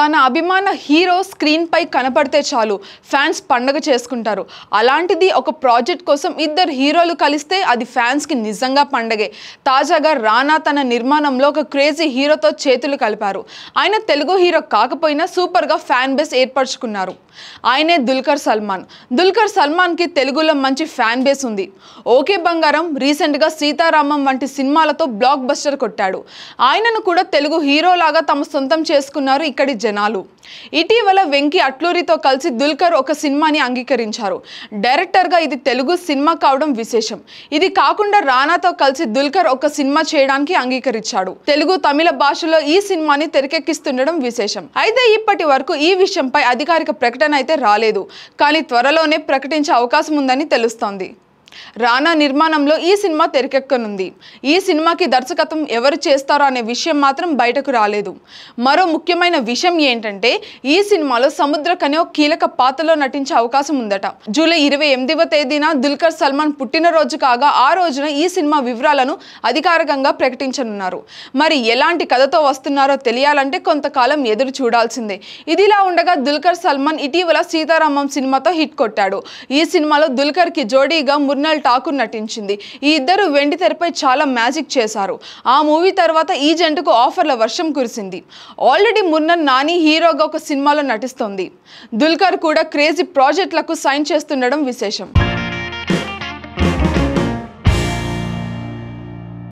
తన అభిమాన హీరో స్క్రీన్పై కనపడితే చాలు ఫ్యాన్స్ పండగ చేసుకుంటారు అలాంటిది ఒక ప్రాజెక్ట్ కోసం ఇద్దరు హీరోలు కలిస్తే అది ఫ్యాన్స్కి నిజంగా పండగే తాజాగా రానా తన నిర్మాణంలో ఒక క్రేజీ హీరోతో చేతులు కలిపారు ఆయన తెలుగు హీరో కాకపోయినా సూపర్గా ఫ్యాన్ బేస్ ఏర్పరచుకున్నారు ఆయనే దుల్కర్ సల్మాన్ దుల్కర్ సల్మాన్కి తెలుగులో మంచి ఫ్యాన్ బేస్ ఉంది ఓకే బంగారం రీసెంట్గా సీతారామం వంటి సినిమాలతో బ్లాక్ బస్టర్ కొట్టాడు ఆయనను కూడా తెలుగు హీరోలాగా తమ సొంతం చేసుకున్నారు ఇక్కడి జనాలు ఇటీవల వెంకీ అట్లూరితో కలిసి దుల్కర్ ఒక సినిమాని అంగీకరించారు డైరెక్టర్గా ఇది తెలుగు సినిమా కావడం విశేషం ఇది కాకుండా రానాతో కలిసి దుల్కర్ ఒక సినిమా చేయడానికి అంగీకరించాడు తెలుగు తమిళ భాషలో ఈ సినిమాని తెరకెక్కిస్తుండడం విశేషం అయితే ఇప్పటి వరకు ఈ విషయంపై అధికారిక ప్రకటన అయితే రాలేదు కానీ త్వరలోనే ప్రకటించే అవకాశం ఉందని తెలుస్తోంది రానా నిర్మాణంలో ఈ సినిమా తెరకెక్కనుంది ఈ సినిమాకి దర్శకత్వం ఎవరు చేస్తారో అనే విషయం మాత్రం బయటకు రాలేదు మరో ముఖ్యమైన విషయం ఏంటంటే ఈ సినిమాలో సముద్ర కనే ఒక కీలక పాత్రలో నటించే అవకాశం ఉందట జూలై ఇరవై ఎనిమిదవ తేదీన దుల్కర్ సల్మాన్ పుట్టినరోజు కాగా ఆ రోజున ఈ సినిమా వివరాలను అధికారికంగా ప్రకటించనున్నారు మరి ఎలాంటి కథతో వస్తున్నారో తెలియాలంటే కొంతకాలం ఎదురు చూడాల్సిందే ఇదిలా ఉండగా దుల్కర్ సల్మాన్ ఇటీవల సీతారామం సినిమాతో హిట్ కొట్టాడు ఈ సినిమాలో దుల్కర్ కి జోడీగా ముర్ మృణాల్ ఠాకూర్ నటించింది ఈ ఇద్దరు వెండి తెరపై చాలా మ్యాజిక్ చేశారు ఆ మూవీ తర్వాత ఈ జంటకు ఆఫర్ల వర్షం కురిసింది ఆల్రెడీ మున్నన్ నాని హీరోగా ఒక సినిమాలో నటిస్తోంది దుల్కర్ కూడా క్రేజీ ప్రాజెక్టులకు సైన్ చేస్తుండడం విశేషం